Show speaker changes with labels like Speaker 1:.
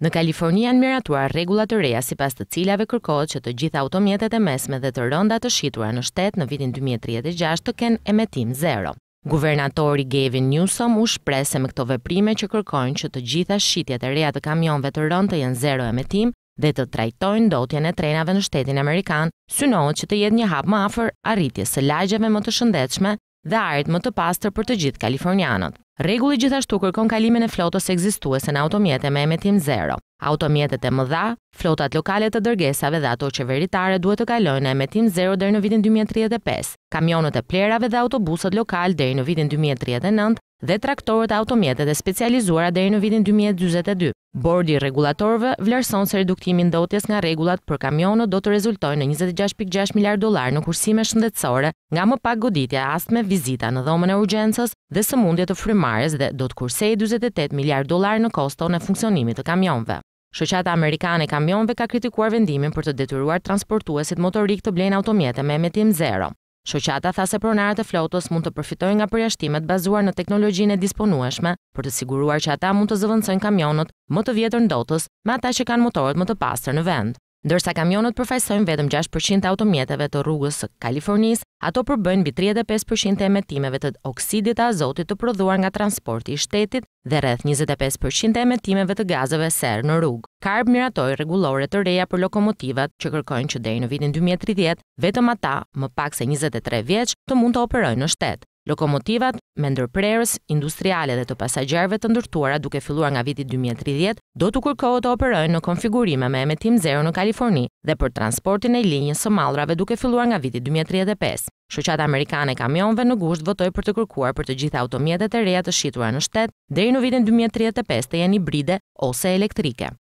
Speaker 1: Në Kaliforni janë miratuar regullat të reja si pas të cilave kërkohet që të gjitha automjetet e mesme dhe të rënda të shqitura në shtetë në vitin 2036 të kenë emetim zero. Guvernatori Gavin Newsom u shprese me këto veprime që kërkojnë që të gjitha shqitjet e reja të kamionve të rënda jenë zero emetim dhe të trajtojnë dotjen e trenave në shtetin Amerikan, synohet që të jetë një hap më afer arritjes së lagjeve më të shëndechme dhe arit më të pastër për të gjithë Kalifornianët. Regulli gjithashtu kërkon kalimin e flotës ekzistuese në automjete me emetim zero. Automjetet e mëdha, flotat lokale të dërgesave dhe ato qeveritare duhet të kalojnë në emetim zero dhe në vitin 2035. Kamionët e plerave dhe autobusët lokal dhe në vitin 2039 dhe traktorët automjetet e specializuara dhe në vitin 2022. Bordi regulatorve vlerëson se reduktimin dotjes nga regulat për kamionët do të rezultoj në 26.6 miljar dolar në kursime shëndetsore nga më pak goditja astë me vizita në dhomën e urgjensës dhe së mundje të frymares dhe do të kursej 28 miljar dolar në kosto në funksionimit të kamionëve. Shoqata Amerikane e kamionëve ka kritikuar vendimin për të detyruar transportuesit motorik të blenë automjetet me emetim zero. Shoqata tha se pronarët e flotës mund të përfitojnë nga përjashtimet bazuar në teknologjinë e disponueshme për të siguruar që ata mund të zëvendësojnë kamionët më të vjetër ndotës me ata që kanë motorët më të pastër në vend. Ndërsa kamionët përfajsojnë vetëm 6% e automjeteve të rrugës së Kalifornisë, ato përbëjnë mbi 35% e emetimeve të oksidit të azotit të prodhuar nga transporti i shtetit dhe rreth 25% e emetimeve të gazëve serë në rrugë. CARB miratoi rregullore të reja për lokomotivat që kërkojnë që deri në vitin 2030 vetëm ata më pak se 23 vjeç të mund të operojnë në shtet. Lokomotivat me ndërprerës industriale dhe të pasagjerëve të ndërtuara duke filluar nga viti 2030 do të kërkohet të operojnë në konfigurime me emetim zero në Kaliforni dhe për transportin e linjës së mallrave duke filluar nga viti 2035. Shoqata Amerikane e Kamionëve në gusht votoi për të kërkuar për të gjitha automjetet e reja të shitura në shtet deri në vitin 2035 të jenë hibride ose elektrike.